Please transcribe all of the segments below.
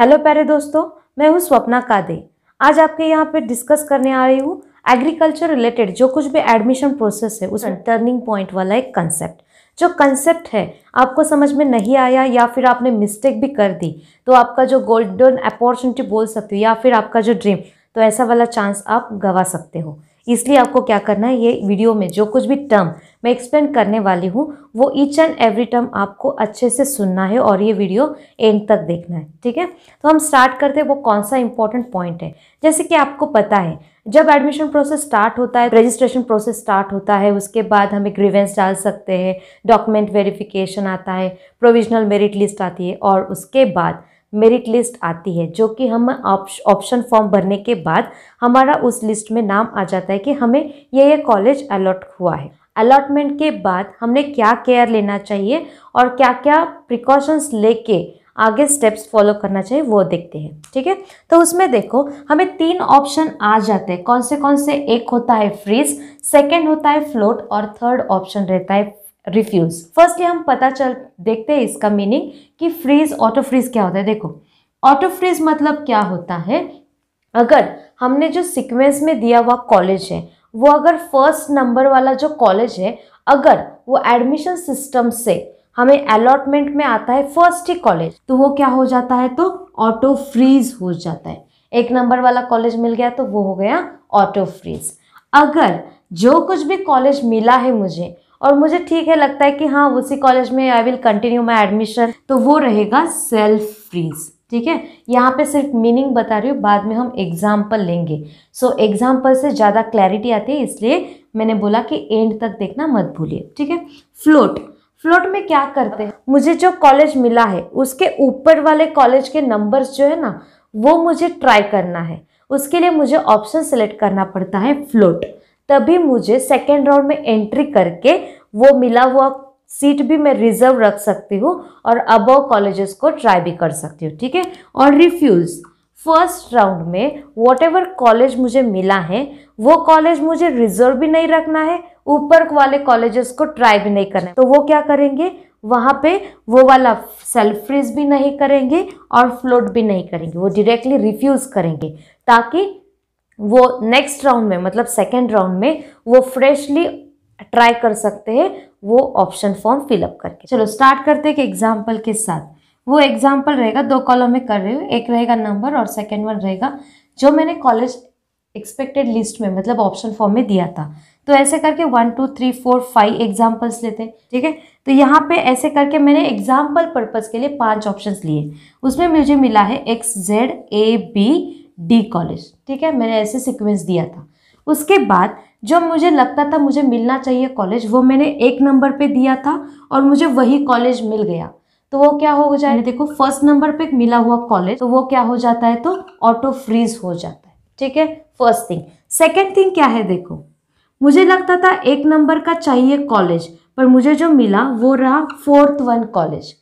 hello प्यारे दोस्तों मैं हूँ स्वप्ना कादे आज आपके यहाँ पे डिस्कस करने आ रही हूँ एग्रीकल्चर रिलेटेड जो कुछ भी एडमिशन प्रोसेस है उस टर्निंग पॉइंट वाला एक कंसेप्ट जो कंसेप्ट है आपको समझ में नहीं आया या फिर आपने मिस्टेक भी कर दी तो आपका जो गोल्डन अपॉर्चुनिटी बोल सकते हो या फिर आपका जो ड्रीम तो ऐसा वाला चांस आप गवा सकते हो इसलिए आपको क्या करना है ये वीडियो में जो कुछ भी टर्म मैं एक्सप्लेन करने वाली हूँ वो ईच एंड एवरी टर्म आपको अच्छे से सुनना है और ये वीडियो एंड तक देखना है ठीक है तो हम स्टार्ट करते हैं वो कौन सा इंपॉर्टेंट पॉइंट है जैसे कि आपको पता है जब एडमिशन प्रोसेस स्टार्ट होता है रजिस्ट्रेशन प्रोसेस स्टार्ट होता है उसके बाद हमें ग्रीवेंस डाल सकते हैं डॉक्यूमेंट वेरिफिकेशन आता है प्रोविजनल मेरिट लिस्ट आती है और उसके बाद मेरिट लिस्ट आती है जो कि हम ऑप्शन फॉर्म भरने के बाद हमारा उस लिस्ट में नाम आ जाता है कि हमें ये ये कॉलेज अलॉट हुआ है अलॉटमेंट के बाद हमने क्या केयर लेना चाहिए और क्या क्या प्रिकॉशंस लेके आगे स्टेप्स फॉलो करना चाहिए वो देखते हैं ठीक है तो उसमें देखो हमें तीन ऑप्शन आ जाते हैं कौन से कौन से एक होता है फ्रीज सेकेंड होता है फ्लोट और थर्ड ऑप्शन रहता है रिफ्यूज फर्स्टली हम पता चल देखते हैं इसका मीनिंग कि फ्रीज ऑटो फ्रीज क्या होता है देखो ऑटो फ्रीज मतलब क्या होता है अगर हमने जो सिक्वेंस में दिया हुआ कॉलेज है वो अगर फर्स्ट नंबर वाला जो कॉलेज है अगर वो एडमिशन सिस्टम से हमें अलॉटमेंट में आता है फर्स्ट ही कॉलेज तो वो क्या हो जाता है तो ऑटो फ्रीज हो जाता है एक नंबर वाला कॉलेज मिल गया तो वो हो गया ऑटो फ्रीज अगर जो कुछ भी कॉलेज मिला है मुझे और मुझे ठीक है लगता है कि हाँ उसी कॉलेज में I will continue my admission तो वो रहेगा सेल्फ फ्रीज ठीक है यहाँ पे सिर्फ मीनिंग बता रही हूँ बाद में हम एग्जाम्पल लेंगे सो so, एग्जाम्पल से ज़्यादा क्लैरिटी आती है इसलिए मैंने बोला कि एंड तक देखना मत भूलिए ठीक है फ्लोट फ्लोट में क्या करते हैं मुझे जो कॉलेज मिला है उसके ऊपर वाले कॉलेज के नंबर्स जो है ना वो मुझे ट्राई करना है उसके लिए मुझे ऑप्शन सेलेक्ट करना पड़ता है फ्लोट तभी मुझे सेकेंड राउंड में एंट्री करके वो मिला हुआ सीट भी मैं रिजर्व रख सकती हूँ और अबव कॉलेजेस को ट्राई भी कर सकती हूँ ठीक है और रिफ्यूज़ फर्स्ट राउंड में वॉट एवर कॉलेज मुझे मिला है वो कॉलेज मुझे रिजर्व भी नहीं रखना है ऊपर वाले कॉलेजेस को ट्राई भी नहीं करना है तो वो क्या करेंगे वहाँ पे वो वाला सेल्फ फ्रीज भी नहीं करेंगे और फ्लोट भी नहीं करेंगे वो डायरेक्टली रिफ्यूज़ करेंगे ताकि वो नेक्स्ट राउंड में मतलब सेकेंड राउंड में वो फ्रेशली ट्राई कर सकते हैं वो ऑप्शन फॉर्म फिलअप करके चलो स्टार्ट करते हैं कि एग्जाम्पल के साथ वो एग्जाम्पल रहेगा दो कॉलम में कर रही हूँ एक रहेगा नंबर और सेकेंड वन रहेगा जो मैंने कॉलेज एक्सपेक्टेड लिस्ट में मतलब ऑप्शन फॉर्म में दिया था तो ऐसे करके one two three four five examples लेते हैं ठीक है तो यहाँ पे ऐसे करके मैंने एग्जाम्पल पर्पज़ के लिए पांच ऑप्शंस लिए उसमें मुझे मिला है X Z A B D college ठीक है मैंने ऐसे सिक्वेंस दिया था उसके बाद जो मुझे लगता था मुझे मिलना चाहिए कॉलेज वो मैंने एक नंबर पे दिया था और मुझे वही कॉलेज मिल गया तो वो क्या हो जाए देखो फर्स्ट नंबर पे मिला हुआ कॉलेज तो वो क्या हो जाता है तो ऑटो फ्रीज हो जाता है ठीक है फर्स्ट थिंग सेकेंड थिंग क्या है देखो मुझे लगता था एक नंबर का चाहिए कॉलेज पर मुझे जो मिला वो रहा फोर्थ वन कॉलेज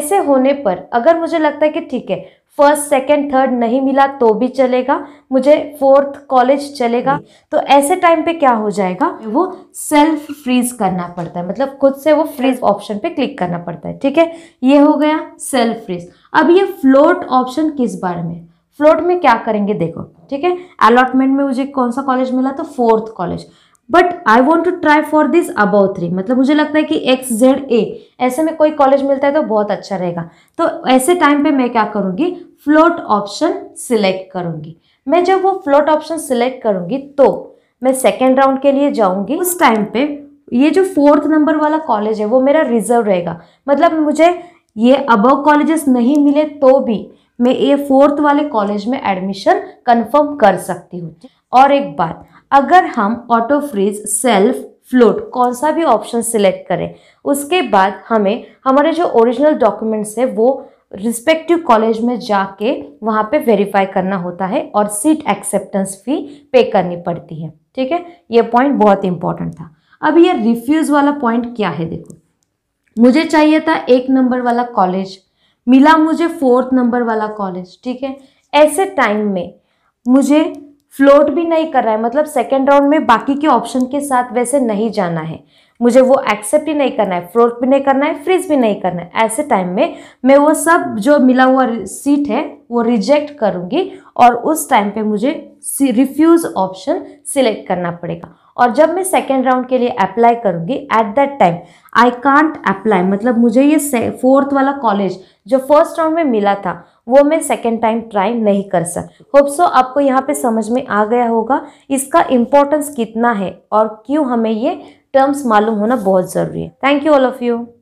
ऐसे होने पर अगर मुझे लगता है कि ठीक है फर्स्ट सेकंड थर्ड नहीं मिला तो भी चलेगा मुझे फोर्थ कॉलेज चलेगा तो ऐसे टाइम पे क्या हो जाएगा वो सेल्फ फ्रीज करना पड़ता है मतलब खुद से वो फ्रीज ऑप्शन पे क्लिक करना पड़ता है ठीक है ये हो गया सेल्फ फ्रीज अब ये फ्लोट ऑप्शन किस बारे में फ्लोट में क्या करेंगे देखो ठीक है अलॉटमेंट में मुझे कौन सा कॉलेज मिला तो fourth college but I want to try for this about three मतलब मुझे लगता है कि एक्स जेड ए ऐसे में कोई कॉलेज मिलता है तो बहुत अच्छा रहेगा तो ऐसे टाइम पे मैं क्या करूँगी फ्लोट ऑप्शन सिलेक्ट करूँगी मैं जब वो फ्लोट ऑप्शन सिलेक्ट करूँगी तो मैं सेकेंड राउंड के लिए जाऊँगी उस टाइम पे ये जो फोर्थ नंबर वाला कॉलेज है वो मेरा रिजर्व रहेगा मतलब मुझे ये अबव कॉलेजेस नहीं मिले तो भी मैं ये फोर्थ वाले कॉलेज में एडमिशन कन्फर्म कर सकती हूँ और एक बात अगर हम ऑटो फ्रीज सेल्फ फ्लोट कौन सा भी ऑप्शन सिलेक्ट करें उसके बाद हमें हमारे जो ओरिजिनल डॉक्यूमेंट्स है वो रिस्पेक्टिव कॉलेज में जाके वहाँ पे वेरीफाई करना होता है और सीट एक्सेप्टेंस फी पे करनी पड़ती है ठीक है ये पॉइंट बहुत इंपॉर्टेंट था अब ये रिफ्यूज़ वाला पॉइंट क्या है देखो मुझे चाहिए था एक नंबर वाला कॉलेज मिला मुझे फोर्थ नंबर वाला कॉलेज ठीक है ऐसे टाइम में मुझे फ्लोट भी नहीं कर रहा है मतलब सेकेंड राउंड में बाकी के ऑप्शन के साथ वैसे नहीं जाना है मुझे वो एक्सेप्ट ही नहीं करना है फ्लोट भी नहीं करना है फ्रीज भी नहीं करना है ऐसे टाइम में मैं वो सब जो मिला हुआ सीट है वो रिजेक्ट करूँगी और उस टाइम पे मुझे रिफ्यूज़ ऑप्शन सिलेक्ट करना पड़ेगा और जब मैं सेकेंड राउंड के लिए अप्लाई करूँगी at that time I can't apply मतलब मुझे ये फोर्थ वाला कॉलेज जो फर्स्ट राउंड में मिला था वो मैं सेकेंड टाइम ट्राई नहीं कर सक होप सो आपको यहाँ पे समझ में आ गया होगा इसका इम्पोर्टेंस कितना है और क्यों हमें ये टर्म्स मालूम होना बहुत ज़रूरी है thank you all of you